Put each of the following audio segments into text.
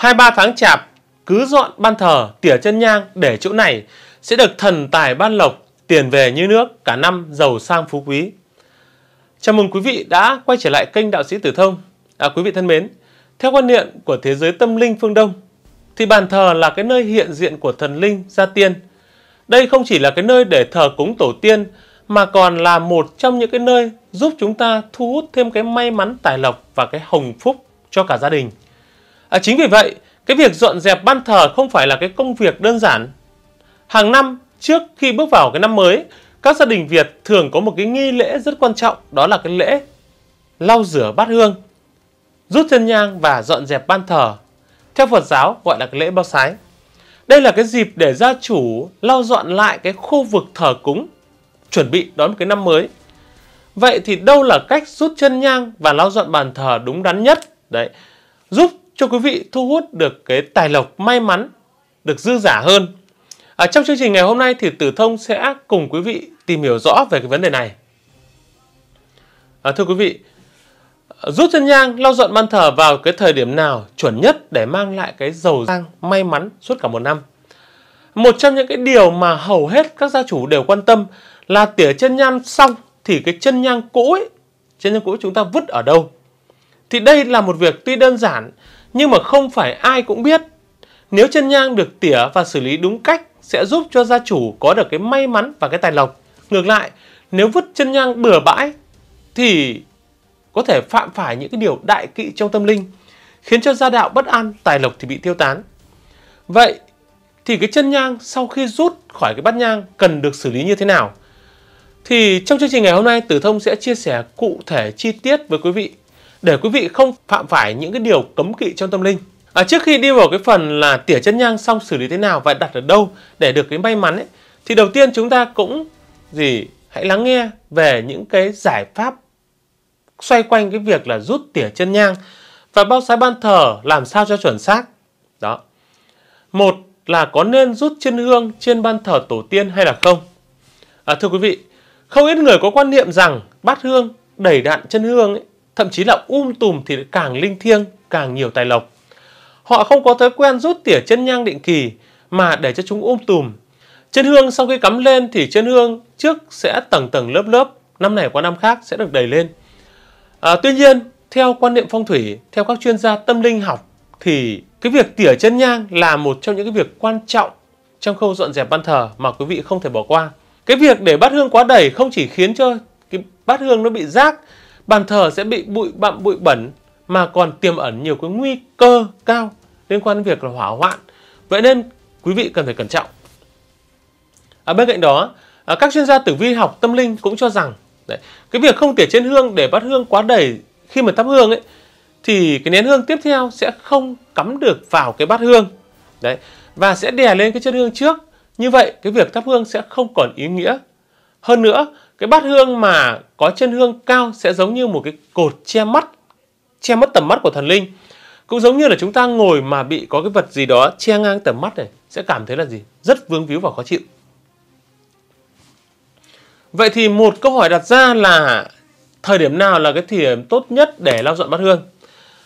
hai ba tháng chạp, cứ dọn ban thờ, tỉa chân nhang để chỗ này sẽ được thần tài ban lộc, tiền về như nước, cả năm giàu sang phú quý. Chào mừng quý vị đã quay trở lại kênh Đạo sĩ Tử Thông. À, quý vị thân mến, theo quan niệm của thế giới tâm linh phương Đông, thì bàn thờ là cái nơi hiện diện của thần linh gia tiên. Đây không chỉ là cái nơi để thờ cúng tổ tiên, mà còn là một trong những cái nơi giúp chúng ta thu hút thêm cái may mắn tài lộc và cái hồng phúc cho cả gia đình. À, chính vì vậy, cái việc dọn dẹp ban thờ không phải là cái công việc đơn giản. Hàng năm trước khi bước vào cái năm mới, các gia đình Việt thường có một cái nghi lễ rất quan trọng, đó là cái lễ lau rửa bát hương, rút chân nhang và dọn dẹp ban thờ. Theo Phật giáo gọi là cái lễ bao sái. Đây là cái dịp để gia chủ lau dọn lại cái khu vực thờ cúng, chuẩn bị đón một cái năm mới. Vậy thì đâu là cách rút chân nhang và lau dọn bàn thờ đúng đắn nhất? Đấy, giúp cho quý vị thu hút được cái tài lộc may mắn được dư giả hơn. À, trong chương trình ngày hôm nay thì Tử Thông sẽ cùng quý vị tìm hiểu rõ về cái vấn đề này. À, thưa quý vị, rút chân nhang lau dọn ban thờ vào cái thời điểm nào chuẩn nhất để mang lại cái giàu sang may mắn suốt cả một năm. Một trong những cái điều mà hầu hết các gia chủ đều quan tâm là tỉa chân nhang xong thì cái chân nhang cũ ấy, chân nhang cũ chúng ta vứt ở đâu? Thì đây là một việc tuy đơn giản nhưng mà không phải ai cũng biết. Nếu chân nhang được tỉa và xử lý đúng cách sẽ giúp cho gia chủ có được cái may mắn và cái tài lộc. Ngược lại, nếu vứt chân nhang bừa bãi thì có thể phạm phải những cái điều đại kỵ trong tâm linh, khiến cho gia đạo bất an, tài lộc thì bị tiêu tán. Vậy thì cái chân nhang sau khi rút khỏi cái bát nhang cần được xử lý như thế nào? Thì trong chương trình ngày hôm nay Tử Thông sẽ chia sẻ cụ thể chi tiết với quý vị để quý vị không phạm phải những cái điều cấm kỵ trong tâm linh. À, trước khi đi vào cái phần là tỉa chân nhang xong xử lý thế nào và đặt ở đâu để được cái may mắn ấy, thì đầu tiên chúng ta cũng gì hãy lắng nghe về những cái giải pháp xoay quanh cái việc là rút tỉa chân nhang và bao sái ban thờ làm sao cho chuẩn xác. Đó. Một là có nên rút chân hương trên ban thờ tổ tiên hay là không? À, thưa quý vị, không ít người có quan niệm rằng bát hương đầy đạn chân hương ấy, thậm chí là um tùm thì càng linh thiêng, càng nhiều tài lộc. Họ không có thói quen rút tỉa chân nhang định kỳ mà để cho chúng um tùm. Chân hương sau khi cắm lên thì chân hương trước sẽ tầng tầng lớp lớp, năm này qua năm khác sẽ được đẩy lên. À, tuy nhiên, theo quan niệm phong thủy, theo các chuyên gia tâm linh học thì cái việc tỉa chân nhang là một trong những cái việc quan trọng trong khâu dọn dẹp ban thờ mà quý vị không thể bỏ qua. Cái việc để bát hương quá đầy không chỉ khiến cho cái bát hương nó bị rác bàn thờ sẽ bị bụi bặm bụi bẩn mà còn tiềm ẩn nhiều cái nguy cơ cao liên quan đến việc là hỏa hoạn. Vậy nên quý vị cần phải cẩn trọng. À, bên cạnh đó, à, các chuyên gia tử vi học tâm linh cũng cho rằng đấy, cái việc không tỉa trên hương để bát hương quá đầy khi mà thắp hương ấy thì cái nén hương tiếp theo sẽ không cắm được vào cái bát hương đấy và sẽ đè lên cái chân hương trước như vậy cái việc thắp hương sẽ không còn ý nghĩa hơn nữa cái bát hương mà có chân hương cao sẽ giống như một cái cột che mắt che mất tầm mắt của thần linh cũng giống như là chúng ta ngồi mà bị có cái vật gì đó che ngang tầm mắt này sẽ cảm thấy là gì rất vướng víu và khó chịu vậy thì một câu hỏi đặt ra là thời điểm nào là cái thời điểm tốt nhất để lau dọn bát hương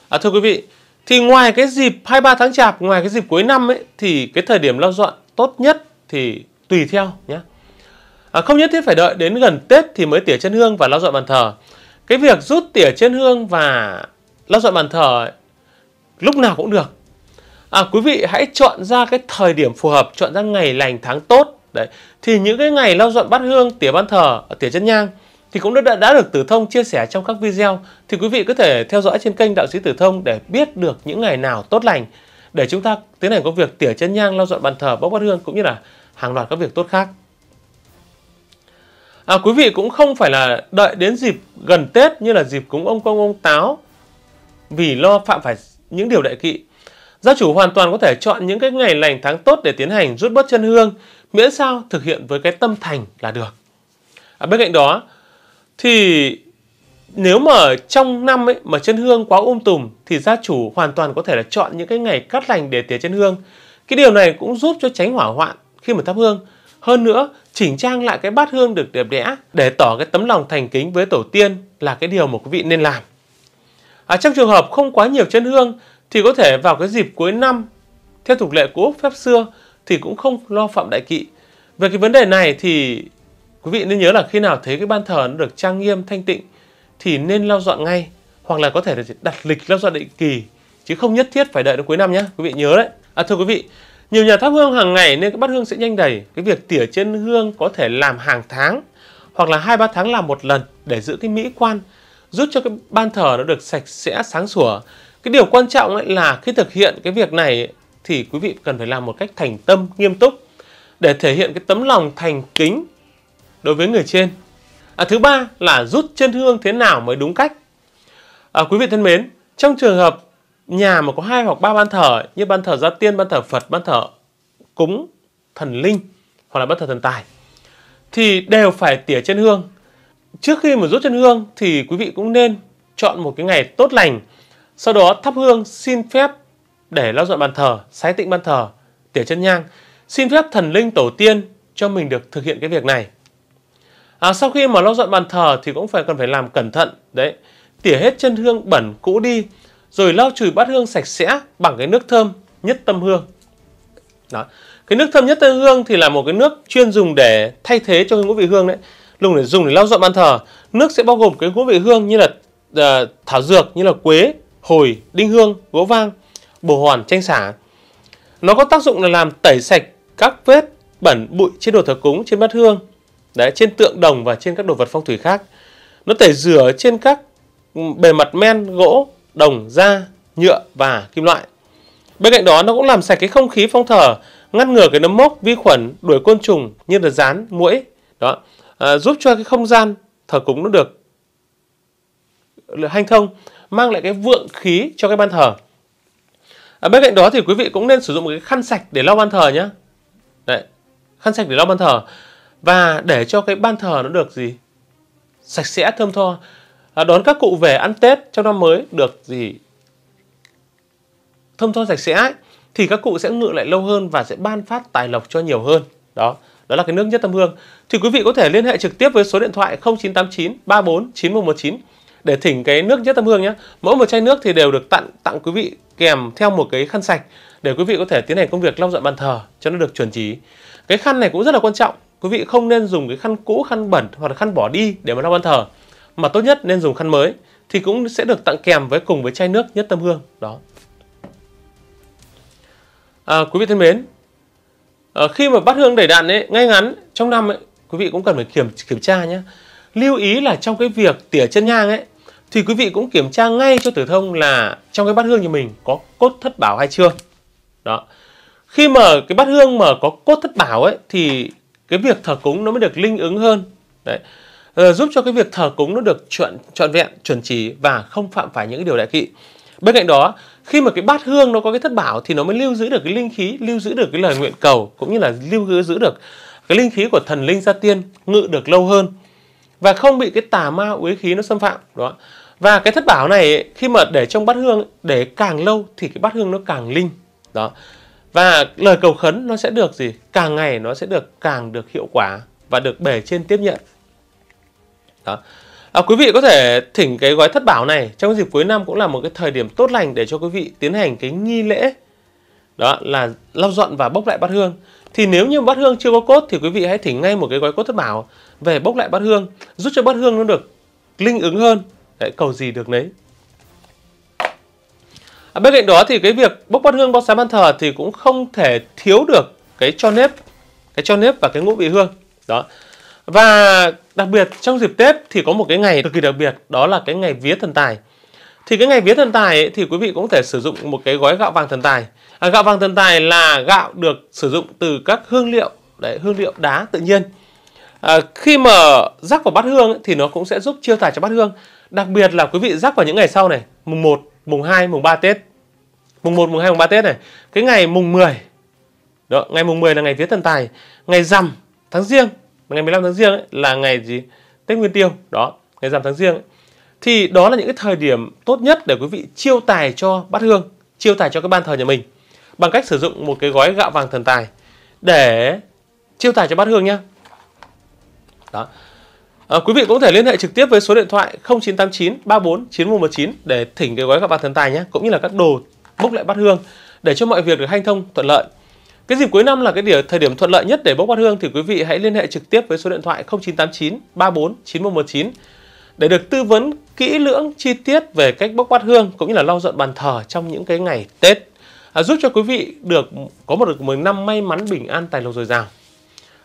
à, thưa quý vị thì ngoài cái dịp 23 tháng chạp ngoài cái dịp cuối năm ấy thì cái thời điểm lau dọn tốt nhất thì tùy theo nhé À, không nhất thiết phải đợi đến gần Tết thì mới tỉa chân hương và lau dọn bàn thờ. Cái việc rút tỉa chân hương và lau dọn bàn thờ ấy, lúc nào cũng được. À, quý vị hãy chọn ra cái thời điểm phù hợp, chọn ra ngày lành tháng tốt. Đấy. Thì những cái ngày lau dọn bát hương, tỉa bàn thờ, tỉa chân nhang thì cũng đã, đã được Tử Thông chia sẻ trong các video. Thì quý vị có thể theo dõi trên kênh Đạo sĩ Tử Thông để biết được những ngày nào tốt lành để chúng ta tiến hành công việc tỉa chân nhang, lau dọn bàn thờ, bóc bát hương cũng như là hàng loạt các việc tốt khác à, quý vị cũng không phải là đợi đến dịp gần Tết như là dịp cúng ông công ông táo vì lo phạm phải những điều đại kỵ. Gia chủ hoàn toàn có thể chọn những cái ngày lành tháng tốt để tiến hành rút bớt chân hương, miễn sao thực hiện với cái tâm thành là được. À, bên cạnh đó thì nếu mà trong năm ấy mà chân hương quá um tùm thì gia chủ hoàn toàn có thể là chọn những cái ngày cắt lành để tía chân hương. Cái điều này cũng giúp cho tránh hỏa hoạn khi mà thắp hương. Hơn nữa chỉnh trang lại cái bát hương được đẹp đẽ để tỏ cái tấm lòng thành kính với tổ tiên là cái điều mà quý vị nên làm. À, trong trường hợp không quá nhiều chân hương thì có thể vào cái dịp cuối năm theo tục lệ của phép xưa thì cũng không lo phạm đại kỵ. Về cái vấn đề này thì quý vị nên nhớ là khi nào thấy cái ban thờ nó được trang nghiêm thanh tịnh thì nên lau dọn ngay hoặc là có thể đặt lịch lau dọn định kỳ chứ không nhất thiết phải đợi đến cuối năm nhé quý vị nhớ đấy. À, thưa quý vị nhiều nhà thắp hương hàng ngày nên cái bát hương sẽ nhanh đầy. Cái việc tỉa chân hương có thể làm hàng tháng hoặc là 2-3 tháng làm một lần để giữ cái mỹ quan, giúp cho cái ban thờ nó được sạch sẽ sáng sủa. Cái điều quan trọng ấy là khi thực hiện cái việc này thì quý vị cần phải làm một cách thành tâm, nghiêm túc để thể hiện cái tấm lòng thành kính đối với người trên. À, thứ ba là rút chân hương thế nào mới đúng cách. À, quý vị thân mến, trong trường hợp nhà mà có hai hoặc ba ban thờ như ban thờ gia tiên ban thờ phật ban thờ cúng thần linh hoặc là ban thờ thần tài thì đều phải tỉa chân hương trước khi mà rút chân hương thì quý vị cũng nên chọn một cái ngày tốt lành sau đó thắp hương xin phép để lau dọn bàn thờ sái tịnh bàn thờ tỉa chân nhang xin phép thần linh tổ tiên cho mình được thực hiện cái việc này à, sau khi mà lau dọn bàn thờ thì cũng phải cần phải làm cẩn thận đấy tỉa hết chân hương bẩn cũ đi rồi lau chùi bát hương sạch sẽ bằng cái nước thơm nhất tâm hương. Đó. Cái nước thơm nhất tâm hương thì là một cái nước chuyên dùng để thay thế cho cái ngũ vị hương đấy. Dùng để dùng để lau dọn bàn thờ. Nước sẽ bao gồm cái ngũ vị hương như là uh, thảo dược như là quế, hồi, đinh hương, gỗ vang, bổ hoàn, chanh xả. Nó có tác dụng là làm tẩy sạch các vết bẩn bụi trên đồ thờ cúng, trên bát hương, đấy, trên tượng đồng và trên các đồ vật phong thủy khác. Nó tẩy rửa trên các bề mặt men, gỗ, đồng, da, nhựa và kim loại. Bên cạnh đó nó cũng làm sạch cái không khí phong thở, ngăn ngừa cái nấm mốc, vi khuẩn, đuổi côn trùng như là rán, muỗi. Đó, à, giúp cho cái không gian thờ cúng nó được hanh thông, mang lại cái vượng khí cho cái ban thờ. À, bên cạnh đó thì quý vị cũng nên sử dụng một cái khăn sạch để lau ban thờ nhé. Đấy, khăn sạch để lau ban thờ và để cho cái ban thờ nó được gì sạch sẽ thơm tho à, đón các cụ về ăn Tết trong năm mới được gì thông thoáng sạch sẽ ấy, thì các cụ sẽ ngự lại lâu hơn và sẽ ban phát tài lộc cho nhiều hơn đó đó là cái nước nhất tâm hương thì quý vị có thể liên hệ trực tiếp với số điện thoại 0989 34 9119 để thỉnh cái nước nhất tâm hương nhé mỗi một chai nước thì đều được tặng tặng quý vị kèm theo một cái khăn sạch để quý vị có thể tiến hành công việc lau dọn bàn thờ cho nó được chuẩn trí cái khăn này cũng rất là quan trọng quý vị không nên dùng cái khăn cũ khăn bẩn hoặc là khăn bỏ đi để mà lau bàn thờ mà tốt nhất nên dùng khăn mới thì cũng sẽ được tặng kèm với cùng với chai nước nhất tâm hương đó à, quý vị thân mến à, khi mà bát hương đẩy đạn ấy ngay ngắn trong năm ấy, quý vị cũng cần phải kiểm kiểm tra nhé lưu ý là trong cái việc tỉa chân nhang ấy thì quý vị cũng kiểm tra ngay cho tử thông là trong cái bát hương nhà mình có cốt thất bảo hay chưa đó khi mà cái bát hương mà có cốt thất bảo ấy thì cái việc thờ cúng nó mới được linh ứng hơn đấy Ờ, giúp cho cái việc thờ cúng nó được trọn trọn vẹn chuẩn chỉ và không phạm phải những điều đại kỵ bên cạnh đó khi mà cái bát hương nó có cái thất bảo thì nó mới lưu giữ được cái linh khí lưu giữ được cái lời nguyện cầu cũng như là lưu giữ được cái linh khí của thần linh gia tiên ngự được lâu hơn và không bị cái tà ma uế khí nó xâm phạm đó và cái thất bảo này khi mà để trong bát hương để càng lâu thì cái bát hương nó càng linh đó và lời cầu khấn nó sẽ được gì càng ngày nó sẽ được càng được hiệu quả và được bề trên tiếp nhận đó à, quý vị có thể thỉnh cái gói thất bảo này trong dịp cuối năm cũng là một cái thời điểm tốt lành để cho quý vị tiến hành cái nghi lễ đó là lau dọn và bốc lại bát hương thì nếu như bát hương chưa có cốt thì quý vị hãy thỉnh ngay một cái gói cốt thất bảo về bốc lại bát hương giúp cho bát hương nó được linh ứng hơn Đấy, cầu gì được đấy à, bên cạnh đó thì cái việc bốc bát hương bao sáng ban thờ thì cũng không thể thiếu được cái cho nếp cái cho nếp và cái ngũ vị hương đó và Đặc biệt trong dịp Tết thì có một cái ngày cực kỳ đặc biệt đó là cái ngày vía thần tài. Thì cái ngày vía thần tài ấy, thì quý vị cũng có thể sử dụng một cái gói gạo vàng thần tài. À, gạo vàng thần tài là gạo được sử dụng từ các hương liệu, đấy hương liệu đá tự nhiên. À, khi mà rắc vào bát hương ấy, thì nó cũng sẽ giúp chiêu tài cho bát hương. Đặc biệt là quý vị rắc vào những ngày sau này, mùng 1, mùng 2, mùng 3 Tết. Mùng 1, mùng 2, mùng 3 Tết này. Cái ngày mùng 10. Đó, ngày mùng 10 là ngày vía thần tài, ngày rằm tháng riêng ngày 15 tháng riêng ấy, là ngày gì Tết Nguyên Tiêu đó ngày giảm tháng riêng ấy. thì đó là những cái thời điểm tốt nhất để quý vị chiêu tài cho bát hương chiêu tài cho cái ban thờ nhà mình bằng cách sử dụng một cái gói gạo vàng thần tài để chiêu tài cho bát hương nhé đó à, quý vị cũng thể liên hệ trực tiếp với số điện thoại 0989 34 9119 để thỉnh cái gói gạo vàng thần tài nhé cũng như là các đồ bốc lại bát hương để cho mọi việc được hanh thông thuận lợi cái dịp cuối năm là cái điểm thời điểm thuận lợi nhất để bốc bát hương thì quý vị hãy liên hệ trực tiếp với số điện thoại 0989 34 9119 để được tư vấn kỹ lưỡng chi tiết về cách bốc bát hương cũng như là lau dọn bàn thờ trong những cái ngày Tết à, giúp cho quý vị được có một được một năm may mắn bình an tài lộc dồi dào.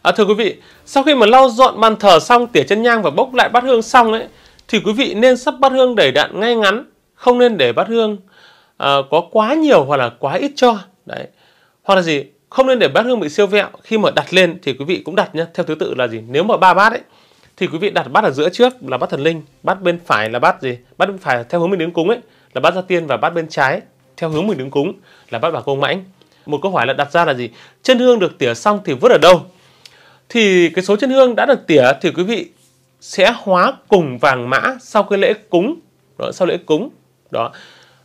À, thưa quý vị, sau khi mà lau dọn bàn thờ xong, tỉa chân nhang và bốc lại bát hương xong ấy, thì quý vị nên sắp bát hương đầy đặn ngay ngắn, không nên để bát hương à, có quá nhiều hoặc là quá ít cho. Đấy. Hoặc là gì? không nên để bát hương bị siêu vẹo khi mà đặt lên thì quý vị cũng đặt nhé theo thứ tự là gì nếu mà ba bát ấy thì quý vị đặt bát ở giữa trước là bát thần linh bát bên phải là bát gì bát bên phải theo hướng mình đứng cúng ấy là bát gia tiên và bát bên trái theo hướng mình đứng cúng là bát bà công mãnh một câu hỏi là đặt ra là gì chân hương được tỉa xong thì vứt ở đâu thì cái số chân hương đã được tỉa thì quý vị sẽ hóa cùng vàng mã sau cái lễ cúng đó, sau lễ cúng đó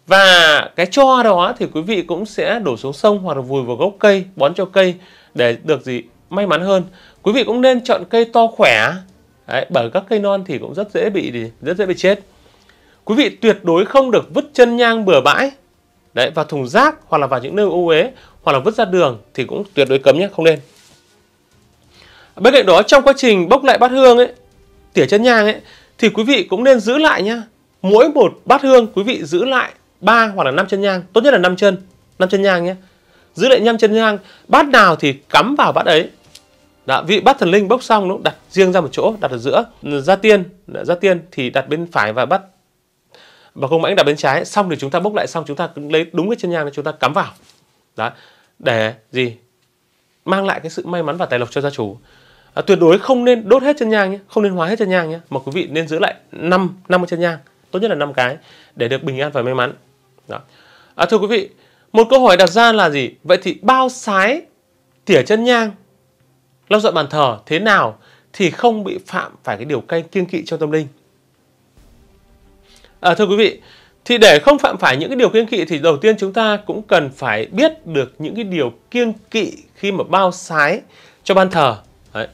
và cái cho đó thì quý vị cũng sẽ đổ xuống sông hoặc là vùi vào gốc cây bón cho cây để được gì may mắn hơn quý vị cũng nên chọn cây to khỏe Đấy, bởi các cây non thì cũng rất dễ bị rất dễ bị chết quý vị tuyệt đối không được vứt chân nhang bừa bãi đấy vào thùng rác hoặc là vào những nơi ô uế hoặc là vứt ra đường thì cũng tuyệt đối cấm nhé không nên bên cạnh đó trong quá trình bốc lại bát hương ấy tỉa chân nhang ấy thì quý vị cũng nên giữ lại nhá mỗi một bát hương quý vị giữ lại ba hoặc là năm chân nhang tốt nhất là năm chân năm chân nhang nhé giữ lại năm chân nhang bát nào thì cắm vào bát ấy đã vị bát thần linh bốc xong nó đặt riêng ra một chỗ đặt ở giữa ra tiên ra tiên thì đặt bên phải và bắt và công mãnh đặt bên trái xong thì chúng ta bốc lại xong chúng ta lấy đúng cái chân nhang chúng ta cắm vào đó để gì mang lại cái sự may mắn và tài lộc cho gia chủ à, tuyệt đối không nên đốt hết chân nhang nhé không nên hóa hết chân nhang nhé mà quý vị nên giữ lại năm năm chân nhang tốt nhất là năm cái để được bình an và may mắn đó. À, thưa quý vị, một câu hỏi đặt ra là gì? Vậy thì bao sái tỉa chân nhang lau dọn bàn thờ thế nào thì không bị phạm phải cái điều cay kiêng kỵ trong tâm linh? À, thưa quý vị, thì để không phạm phải những cái điều kiêng kỵ thì đầu tiên chúng ta cũng cần phải biết được những cái điều kiêng kỵ khi mà bao sái cho ban thờ. Đấy.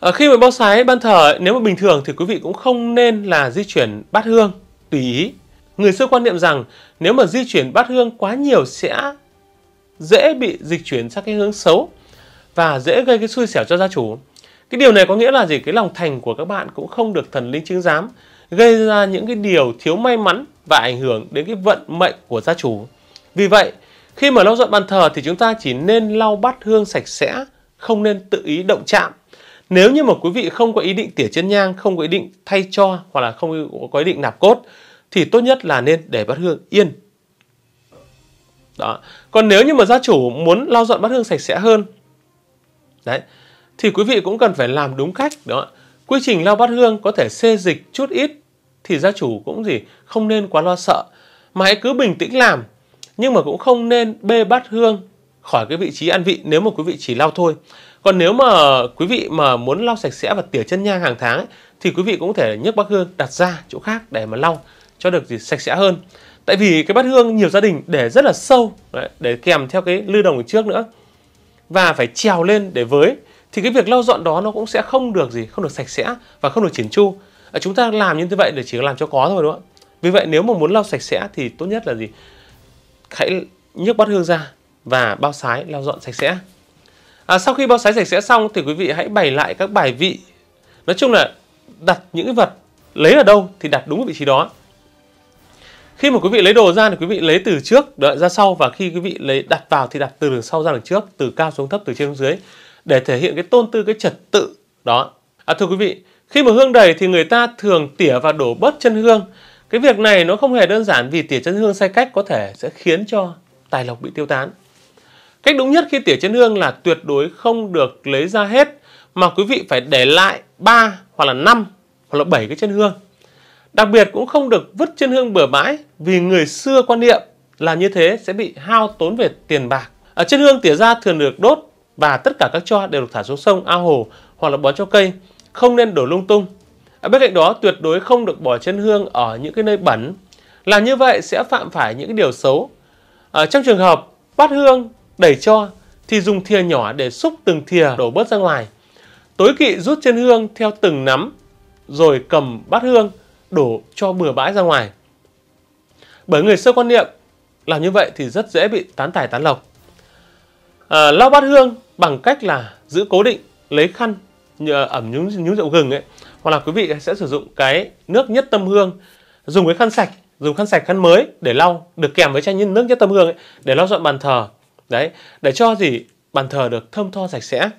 À, khi mà bao sái ban thờ nếu mà bình thường thì quý vị cũng không nên là di chuyển bát hương tùy ý Người xưa quan niệm rằng nếu mà di chuyển bát hương quá nhiều sẽ dễ bị dịch chuyển sang cái hướng xấu và dễ gây cái xui xẻo cho gia chủ. Cái điều này có nghĩa là gì? Cái lòng thành của các bạn cũng không được thần linh chứng giám, gây ra những cái điều thiếu may mắn và ảnh hưởng đến cái vận mệnh của gia chủ. Vì vậy, khi mà lau dọn bàn thờ thì chúng ta chỉ nên lau bát hương sạch sẽ, không nên tự ý động chạm. Nếu như mà quý vị không có ý định tỉa chân nhang, không có ý định thay cho hoặc là không có ý định nạp cốt thì tốt nhất là nên để bát hương yên. Đó. Còn nếu như mà gia chủ muốn lau dọn bát hương sạch sẽ hơn đấy thì quý vị cũng cần phải làm đúng cách đó. Quy trình lau bát hương có thể xê dịch chút ít thì gia chủ cũng gì không nên quá lo sợ mà hãy cứ bình tĩnh làm nhưng mà cũng không nên bê bát hương khỏi cái vị trí ăn vị nếu mà quý vị chỉ lau thôi. Còn nếu mà quý vị mà muốn lau sạch sẽ và tỉa chân nhang hàng tháng ấy, thì quý vị cũng có thể nhấc bát hương đặt ra chỗ khác để mà lau cho được gì sạch sẽ hơn tại vì cái bát hương nhiều gia đình để rất là sâu đấy, để kèm theo cái lư đồng ở trước nữa và phải trèo lên để với thì cái việc lau dọn đó nó cũng sẽ không được gì không được sạch sẽ và không được chỉn chu à, chúng ta làm như thế vậy để chỉ làm cho có thôi đúng không vì vậy nếu mà muốn lau sạch sẽ thì tốt nhất là gì hãy nhấc bát hương ra và bao sái lau dọn sạch sẽ à, sau khi bao sái sạch sẽ xong thì quý vị hãy bày lại các bài vị nói chung là đặt những cái vật lấy ở đâu thì đặt đúng vị trí đó khi mà quý vị lấy đồ ra thì quý vị lấy từ trước đợi ra sau và khi quý vị lấy đặt vào thì đặt từ đường sau ra đằng trước từ cao xuống thấp từ trên xuống dưới để thể hiện cái tôn tư cái trật tự đó à, thưa quý vị khi mà hương đầy thì người ta thường tỉa và đổ bớt chân hương cái việc này nó không hề đơn giản vì tỉa chân hương sai cách có thể sẽ khiến cho tài lộc bị tiêu tán cách đúng nhất khi tỉa chân hương là tuyệt đối không được lấy ra hết mà quý vị phải để lại 3 hoặc là 5 hoặc là 7 cái chân hương Đặc biệt cũng không được vứt trên hương bừa bãi vì người xưa quan niệm là như thế sẽ bị hao tốn về tiền bạc. Ở trên hương tỉa ra thường được đốt và tất cả các cho đều được thả xuống sông, ao hồ hoặc là bón cho cây, không nên đổ lung tung. Ở bên cạnh đó tuyệt đối không được bỏ chân hương ở những cái nơi bẩn. Làm như vậy sẽ phạm phải những cái điều xấu. Ở trong trường hợp bát hương đẩy cho thì dùng thìa nhỏ để xúc từng thìa đổ bớt ra ngoài. Tối kỵ rút chân hương theo từng nắm rồi cầm bát hương đổ cho bừa bãi ra ngoài. Bởi người xưa quan niệm làm như vậy thì rất dễ bị tán tải tán lộc. À, lau bát hương bằng cách là giữ cố định, lấy khăn nhờ ẩm nhúng, nhúng rượu gừng ấy. Hoặc là quý vị sẽ sử dụng cái nước nhất tâm hương, dùng cái khăn sạch, dùng khăn sạch khăn mới để lau, được kèm với chai nước nhất tâm hương ấy, để lau dọn bàn thờ. Đấy, để cho gì bàn thờ được thơm tho sạch sẽ.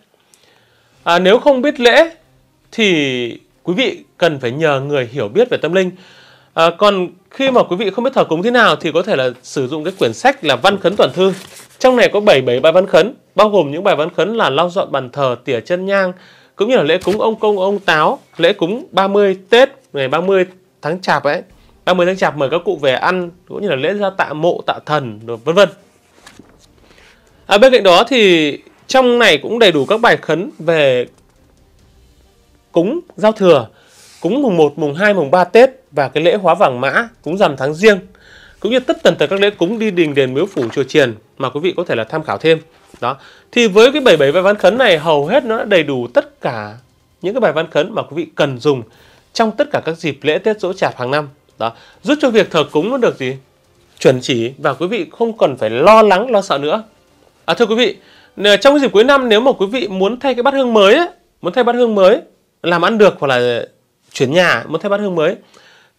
À, nếu không biết lễ thì quý vị cần phải nhờ người hiểu biết về tâm linh. À, còn khi mà quý vị không biết thờ cúng thế nào thì có thể là sử dụng cái quyển sách là văn khấn toàn thư. Trong này có 77 bài văn khấn, bao gồm những bài văn khấn là lau dọn bàn thờ, tỉa chân nhang, cũng như là lễ cúng ông công ông táo, lễ cúng 30 Tết ngày 30 tháng Chạp ấy. 30 tháng Chạp mời các cụ về ăn cũng như là lễ ra tạ mộ, tạ thần rồi vân vân. À, bên cạnh đó thì trong này cũng đầy đủ các bài khấn về cúng giao thừa, cúng mùng 1, mùng 2, mùng 3 Tết và cái lễ hóa vàng mã, cúng rằm tháng riêng. Cũng như tất tần tật các lễ cúng đi đình đền miếu phủ chùa chiền mà quý vị có thể là tham khảo thêm. Đó. Thì với cái 77 bài văn khấn này hầu hết nó đã đầy đủ tất cả những cái bài văn khấn mà quý vị cần dùng trong tất cả các dịp lễ Tết dỗ chạp hàng năm. Đó, giúp cho việc thờ cúng nó được gì? chuẩn chỉ và quý vị không cần phải lo lắng lo sợ nữa. À thưa quý vị, trong cái dịp cuối năm nếu mà quý vị muốn thay cái bát hương mới ấy, muốn thay bát hương mới làm ăn được hoặc là chuyển nhà muốn thay bát hương mới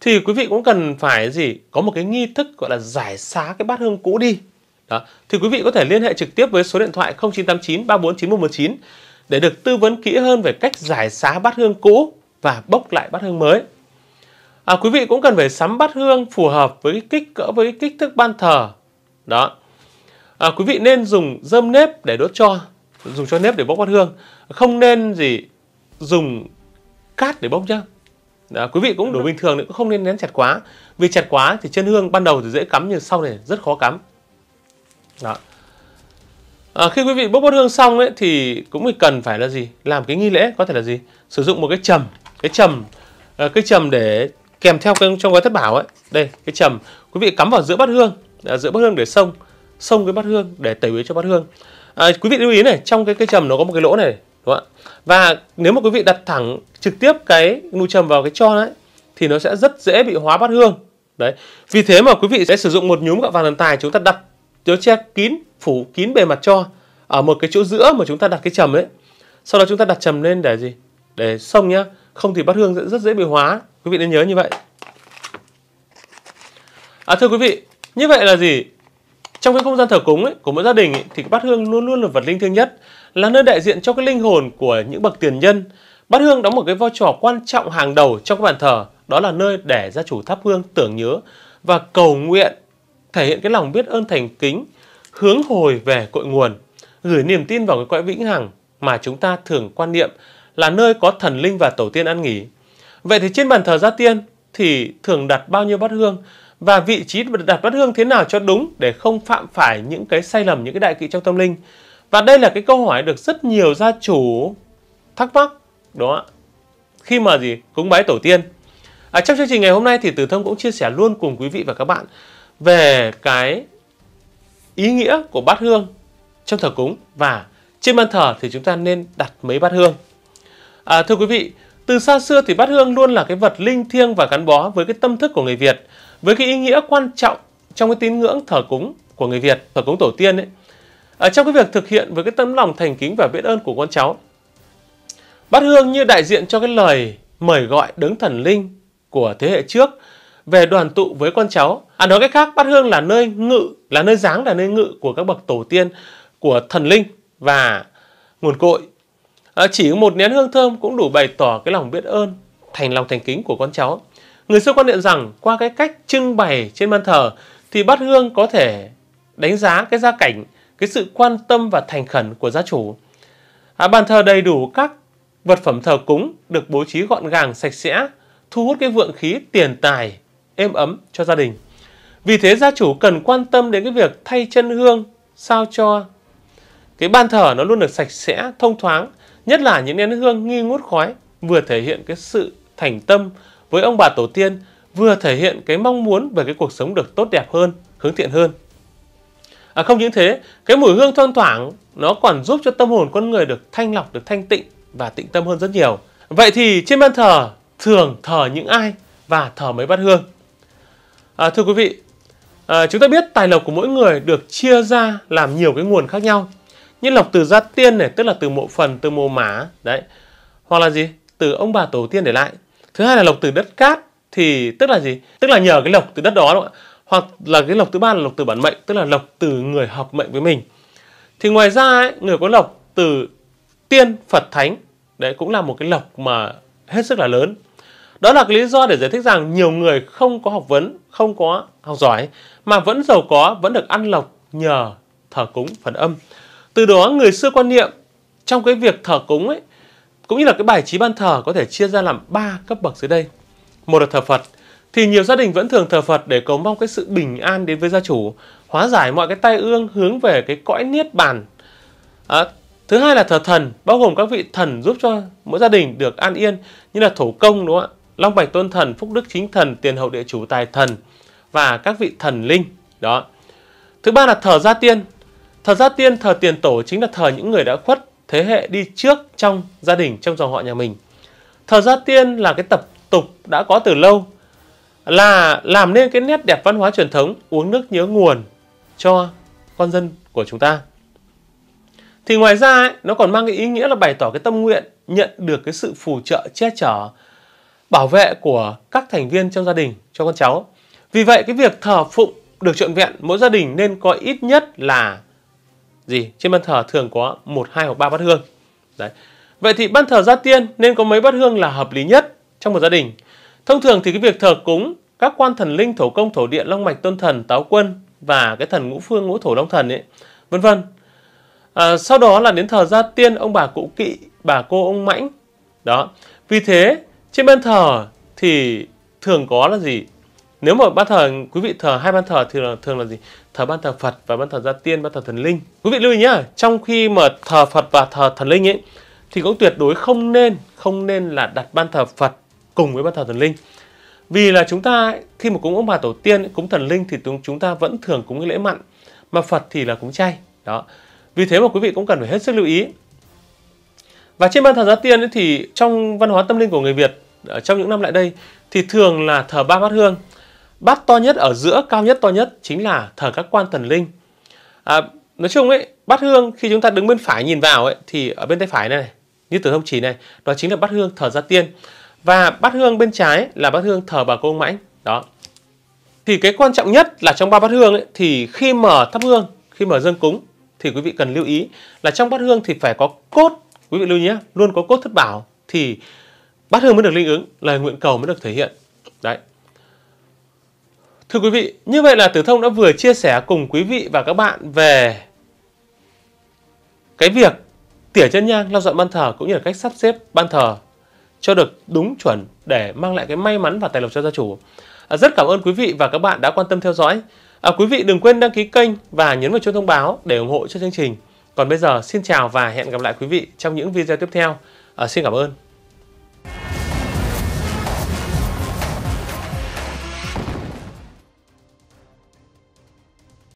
thì quý vị cũng cần phải gì có một cái nghi thức gọi là giải xá cái bát hương cũ đi đó thì quý vị có thể liên hệ trực tiếp với số điện thoại 0989 349119 để được tư vấn kỹ hơn về cách giải xá bát hương cũ và bốc lại bát hương mới à, quý vị cũng cần phải sắm bát hương phù hợp với cái kích cỡ với cái kích thước ban thờ đó à, quý vị nên dùng dơm nếp để đốt cho dùng cho nếp để bốc bát hương không nên gì dùng cát để bốc nhá đó, quý vị cũng đổ bình thường nữa cũng không nên nén chặt quá vì chặt quá thì chân hương ban đầu thì dễ cắm nhưng sau này rất khó cắm đó. À, khi quý vị bốc bát hương xong ấy thì cũng phải cần phải là gì làm cái nghi lễ có thể là gì sử dụng một cái trầm cái trầm à, cái trầm để kèm theo cái, trong gói thất bảo ấy đây cái trầm quý vị cắm vào giữa bát hương à, giữa bát hương để sông sông cái bát hương để tẩy uế cho bát hương à, quý vị lưu ý này trong cái cái trầm nó có một cái lỗ này đúng không ạ và nếu mà quý vị đặt thẳng trực tiếp cái nụ trầm vào cái cho đấy thì nó sẽ rất dễ bị hóa bát hương đấy vì thế mà quý vị sẽ sử dụng một nhúm gạo vàng thần tài chúng ta đặt nó che kín phủ kín bề mặt cho ở một cái chỗ giữa mà chúng ta đặt cái trầm ấy sau đó chúng ta đặt trầm lên để gì để xong nhá không thì bát hương sẽ rất dễ bị hóa quý vị nên nhớ như vậy à thưa quý vị như vậy là gì trong cái không gian thờ cúng ấy của mỗi gia đình ấy, thì cái bát hương luôn luôn là vật linh thiêng nhất là nơi đại diện cho cái linh hồn của những bậc tiền nhân. Bát hương đóng một cái vai trò quan trọng hàng đầu trong các bàn thờ, đó là nơi để gia chủ thắp hương tưởng nhớ và cầu nguyện, thể hiện cái lòng biết ơn thành kính, hướng hồi về cội nguồn, gửi niềm tin vào cái cõi vĩnh hằng mà chúng ta thường quan niệm là nơi có thần linh và tổ tiên ăn nghỉ. Vậy thì trên bàn thờ gia tiên thì thường đặt bao nhiêu bát hương và vị trí đặt bát hương thế nào cho đúng để không phạm phải những cái sai lầm những cái đại kỵ trong tâm linh và đây là cái câu hỏi được rất nhiều gia chủ thắc mắc đó Khi mà gì cúng bái tổ tiên. À, trong chương trình ngày hôm nay thì Từ Thông cũng chia sẻ luôn cùng quý vị và các bạn về cái ý nghĩa của bát hương trong thờ cúng và trên bàn thờ thì chúng ta nên đặt mấy bát hương. À, thưa quý vị, từ xa xưa thì bát hương luôn là cái vật linh thiêng và gắn bó với cái tâm thức của người Việt, với cái ý nghĩa quan trọng trong cái tín ngưỡng thờ cúng của người Việt, thờ cúng tổ tiên ấy à, trong cái việc thực hiện với cái tấm lòng thành kính và biết ơn của con cháu. Bát Hương như đại diện cho cái lời mời gọi đấng thần linh của thế hệ trước về đoàn tụ với con cháu. À nói cách khác, Bát Hương là nơi ngự, là nơi dáng, là nơi ngự của các bậc tổ tiên, của thần linh và nguồn cội. À, chỉ một nén hương thơm cũng đủ bày tỏ cái lòng biết ơn, thành lòng thành kính của con cháu. Người xưa quan niệm rằng qua cái cách trưng bày trên ban thờ thì Bát Hương có thể đánh giá cái gia cảnh cái sự quan tâm và thành khẩn của gia chủ. À, bàn thờ đầy đủ các vật phẩm thờ cúng được bố trí gọn gàng, sạch sẽ, thu hút cái vượng khí tiền tài êm ấm cho gia đình. Vì thế gia chủ cần quan tâm đến cái việc thay chân hương sao cho cái ban thờ nó luôn được sạch sẽ, thông thoáng, nhất là những nén hương nghi ngút khói, vừa thể hiện cái sự thành tâm với ông bà tổ tiên, vừa thể hiện cái mong muốn về cái cuộc sống được tốt đẹp hơn, hướng thiện hơn à, không những thế cái mùi hương thoang thoảng nó còn giúp cho tâm hồn con người được thanh lọc được thanh tịnh và tịnh tâm hơn rất nhiều vậy thì trên ban thờ thường thờ những ai và thờ mấy bát hương à, thưa quý vị à, chúng ta biết tài lộc của mỗi người được chia ra làm nhiều cái nguồn khác nhau như lộc từ gia tiên này tức là từ mộ phần từ mồ mả đấy hoặc là gì từ ông bà tổ tiên để lại thứ hai là lộc từ đất cát thì tức là gì tức là nhờ cái lộc từ đất đó đúng không ạ hoặc là cái lộc thứ ba là lộc từ bản mệnh tức là lộc từ người hợp mệnh với mình thì ngoài ra ấy, người có lộc từ tiên phật thánh đấy cũng là một cái lộc mà hết sức là lớn đó là cái lý do để giải thích rằng nhiều người không có học vấn không có học giỏi mà vẫn giàu có vẫn được ăn lộc nhờ thờ cúng phần âm từ đó người xưa quan niệm trong cái việc thờ cúng ấy cũng như là cái bài trí ban thờ có thể chia ra làm ba cấp bậc dưới đây một là thờ phật thì nhiều gia đình vẫn thường thờ Phật để cầu mong cái sự bình an đến với gia chủ, hóa giải mọi cái tai ương hướng về cái cõi niết bàn. À, thứ hai là thờ thần, bao gồm các vị thần giúp cho mỗi gia đình được an yên như là thổ công đúng không ạ? Long Bạch Tôn Thần, Phúc Đức Chính Thần, Tiền Hậu Địa Chủ Tài Thần và các vị thần linh. Đó. Thứ ba là thờ gia tiên. Thờ gia tiên, thờ tiền tổ chính là thờ những người đã khuất thế hệ đi trước trong gia đình, trong dòng họ nhà mình. Thờ gia tiên là cái tập tục đã có từ lâu là làm nên cái nét đẹp văn hóa truyền thống uống nước nhớ nguồn cho con dân của chúng ta. Thì ngoài ra ấy, nó còn mang cái ý nghĩa là bày tỏ cái tâm nguyện nhận được cái sự phù trợ che chở bảo vệ của các thành viên trong gia đình cho con cháu. Vì vậy cái việc thờ phụng được trọn vẹn mỗi gia đình nên có ít nhất là gì? Trên ban thờ thường có một hai hoặc ba bát hương. Đấy. Vậy thì ban thờ gia tiên nên có mấy bát hương là hợp lý nhất trong một gia đình? Thông thường thì cái việc thờ cúng các quan thần linh thổ công thổ địa long mạch tôn thần táo quân và cái thần ngũ phương ngũ thổ long thần ấy vân vân à, sau đó là đến thờ gia tiên ông bà cụ kỵ bà cô ông mãnh đó vì thế trên ban thờ thì thường có là gì nếu mà ban thờ quý vị thờ hai ban thờ thì là, thường là gì thờ ban thờ phật và ban thờ gia tiên ban thờ thần linh quý vị lưu ý nhá trong khi mà thờ phật và thờ thần linh ấy thì cũng tuyệt đối không nên không nên là đặt ban thờ phật cùng với bàn thờ thần linh vì là chúng ta khi mà cúng ông bà tổ tiên cúng thần linh thì chúng ta vẫn thường cúng lễ mặn mà phật thì là cúng chay đó vì thế mà quý vị cũng cần phải hết sức lưu ý và trên bàn thờ gia tiên thì trong văn hóa tâm linh của người việt trong những năm lại đây thì thường là thờ ba bát hương bát to nhất ở giữa cao nhất to nhất chính là thờ các quan thần linh à, nói chung ấy bát hương khi chúng ta đứng bên phải nhìn vào ấy thì ở bên tay phải này, như từ thông chỉ này đó chính là bát hương thờ gia tiên và bát hương bên trái là bát hương thờ bà công mãnh đó thì cái quan trọng nhất là trong ba bát hương ấy, thì khi mở thắp hương khi mở dâng cúng thì quý vị cần lưu ý là trong bát hương thì phải có cốt quý vị lưu nhé luôn có cốt thất bảo thì bát hương mới được linh ứng lời nguyện cầu mới được thể hiện đấy thưa quý vị như vậy là tử thông đã vừa chia sẻ cùng quý vị và các bạn về cái việc tỉa chân nhang lau dọn ban thờ cũng như là cách sắp xếp ban thờ cho được đúng chuẩn để mang lại cái may mắn và tài lộc cho gia chủ. À, rất cảm ơn quý vị và các bạn đã quan tâm theo dõi. À, quý vị đừng quên đăng ký kênh và nhấn vào chuông thông báo để ủng hộ cho chương trình. Còn bây giờ xin chào và hẹn gặp lại quý vị trong những video tiếp theo. À, xin cảm ơn.